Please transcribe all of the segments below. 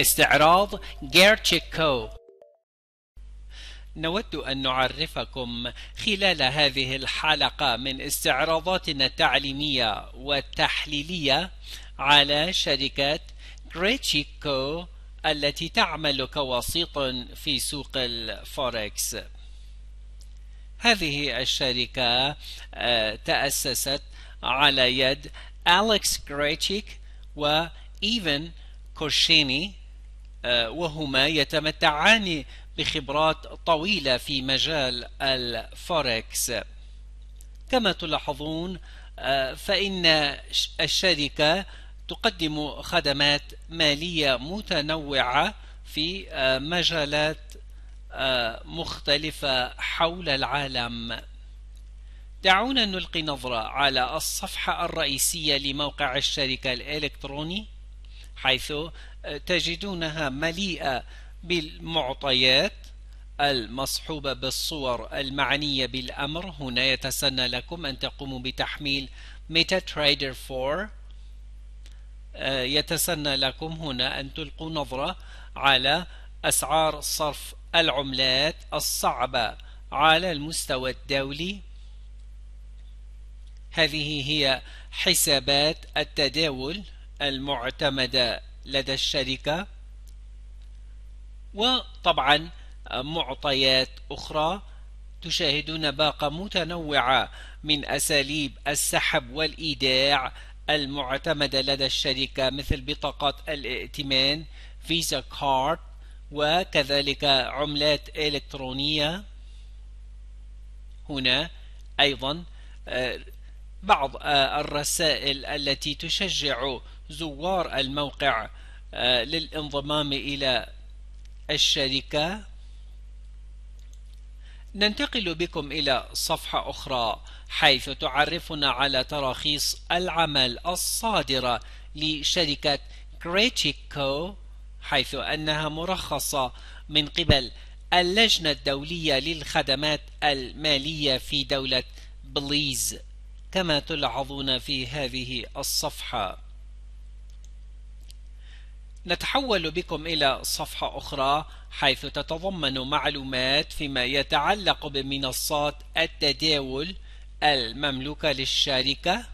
استعراض جيرتشيكو نود أن نعرفكم خلال هذه الحلقة من استعراضاتنا التعليمية والتحليلية على شركة جريتشيكو التي تعمل كوسيط في سوق الفوركس هذه الشركة آه، تأسست على يد أليكس و وإيفن آه، كوشيني وهما يتمتعان بخبرات طويلة في مجال الفوركس كما تلاحظون آه، فإن الشركة تقدم خدمات مالية متنوعة في آه، مجالات مختلفة حول العالم دعونا نلقي نظرة على الصفحة الرئيسية لموقع الشركة الإلكتروني حيث آه، تجدونها مليئة بالمعطيات المصحوبة بالصور المعنية بالأمر هنا يتسنى لكم أن تقوموا بتحميل ميتا تريدر 4 يتسنى لكم هنا أن تلقوا نظرة على أسعار صرف العملات الصعبة على المستوى الدولي هذه هي حسابات التداول المعتمدة لدى الشركة وطبعا معطيات أخرى تشاهدون باقة متنوعة من أساليب السحب والإيداع المعتمدة لدى الشركة مثل بطاقات الائتمان فيزا كارد وكذلك عملات إلكترونية هنا أيضا آه، بعض آه، الرسائل التي تشجع زوار الموقع آه، للانضمام إلى الشركة ننتقل بكم إلى صفحة أخرى حيث تعرفنا على تراخيص العمل الصادرة لشركة كريتيكو حيث أنها مرخصة من قبل اللجنة الدولية للخدمات المالية في دولة بليز كما تلاحظون في هذه الصفحة نتحول بكم إلى صفحة أخرى حيث تتضمن معلومات فيما يتعلق بمنصات التداول المملوكة للشركة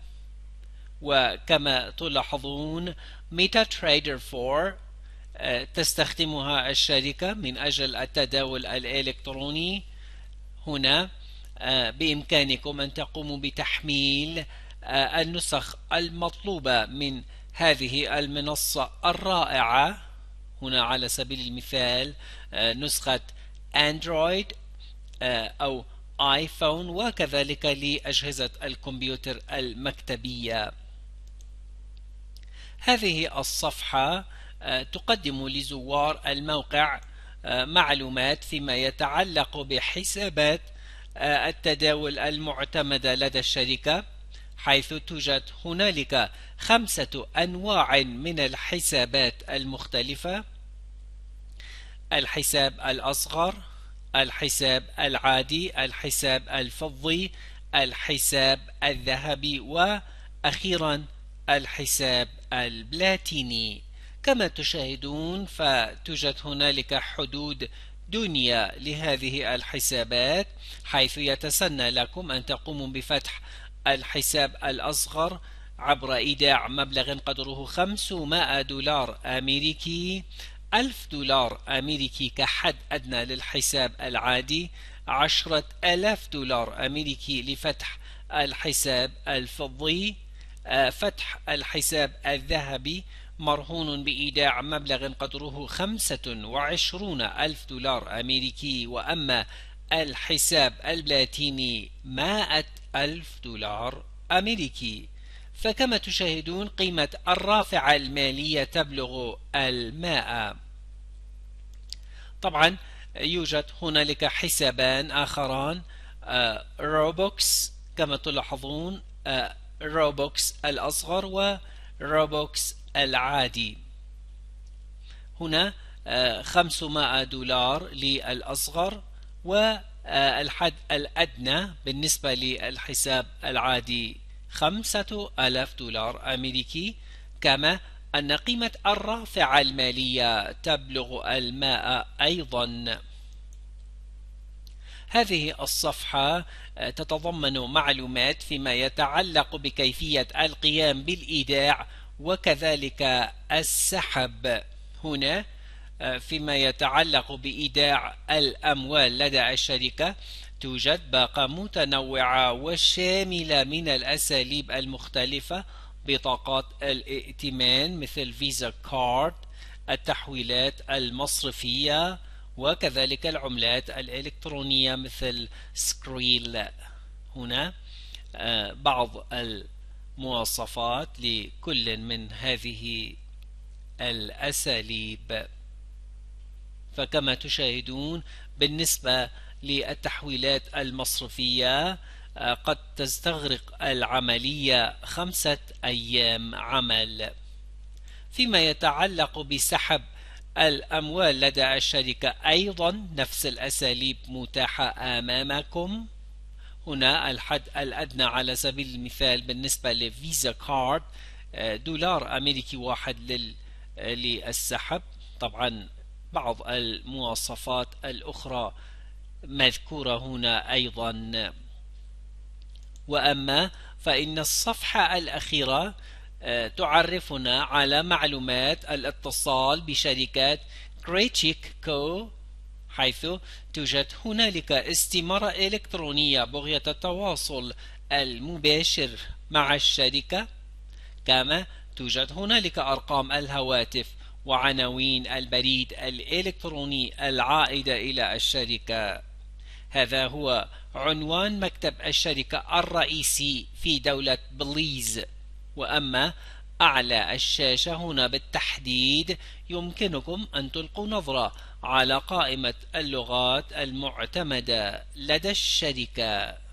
وكما تلاحظون ميتا تريدر 4 تستخدمها الشركة من أجل التداول الإلكتروني هنا آه، بإمكانكم أن تقوموا بتحميل آه، النسخ المطلوبة من هذه المنصة الرائعة هنا على سبيل المثال آه، نسخة أندرويد أو آيفون وكذلك لأجهزة الكمبيوتر المكتبية هذه الصفحة تقدم لزوار الموقع معلومات فيما يتعلق بحسابات آه، التداول المعتمدة لدى الشركة حيث توجد هنالك خمسة أنواع من الحسابات المختلفة الحساب الأصغر الحساب العادي الحساب الفضي الحساب الذهبي وأخيرا الحساب البلاتيني كما تشاهدون فتوجد هنالك حدود دنيا لهذه الحسابات حيث يتسنى لكم أن تقوموا بفتح الحساب الأصغر عبر إيداع مبلغ قدره 500 دولار أمريكي 1000 دولار أمريكي كحد أدنى للحساب العادي 10000 دولار أمريكي لفتح الحساب الفضي آه، فتح الحساب الذهبي مرهون بإيداع مبلغ قدره 25 ألف دولار أمريكي وأما الحساب البلاتيني 100 ألف دولار أمريكي فكما تشاهدون قيمة الرافعة المالية تبلغ المائة طبعا يوجد هنالك حسابان آخران روبوكس آه، كما تلاحظون روبوكس آه، الأصغر وروبوكس العادي هنا 500 آه، دولار للأصغر والحد آه، الأدنى بالنسبة للحساب العادي خمسة آلاف دولار أمريكي كما أن قيمة الرافعة المالية تبلغ الماء أيضا هذه الصفحة آه، تتضمن معلومات فيما يتعلق بكيفية القيام بالإيداع وكذلك السحب هنا آه، فيما يتعلق بإيداع الأموال لدى الشركة توجد باقة متنوعة وشاملة من الأساليب المختلفة بطاقات الائتمان مثل فيزا كارد التحويلات المصرفية وكذلك العملات الإلكترونية مثل سكريل هنا آه، بعض مواصفات لكل من هذه الأساليب فكما تشاهدون بالنسبة للتحويلات المصرفية آه، قد تستغرق العملية خمسة أيام عمل فيما يتعلق بسحب الأموال لدى الشركة أيضا نفس الأساليب متاحة أمامكم هنا الحد الأدنى على سبيل المثال بالنسبة لفيزا كارد آه، دولار أمريكي واحد لل آه، للسحب طبعا بعض المواصفات الأخرى مذكورة هنا أيضا وأما فإن الصفحة الأخيرة آه، تعرفنا على معلومات الاتصال بشركة كريتشيك كو حيث توجد هنالك استمارة إلكترونية بغية التواصل المباشر مع الشركة كما توجد هنالك أرقام الهواتف وعناوين البريد الإلكتروني العائدة إلى الشركة هذا هو عنوان مكتب الشركة الرئيسي في دولة بليز وأما أعلى الشاشة هنا بالتحديد يمكنكم أن تلقوا نظرة على قائمة اللغات المعتمدة لدى الشركة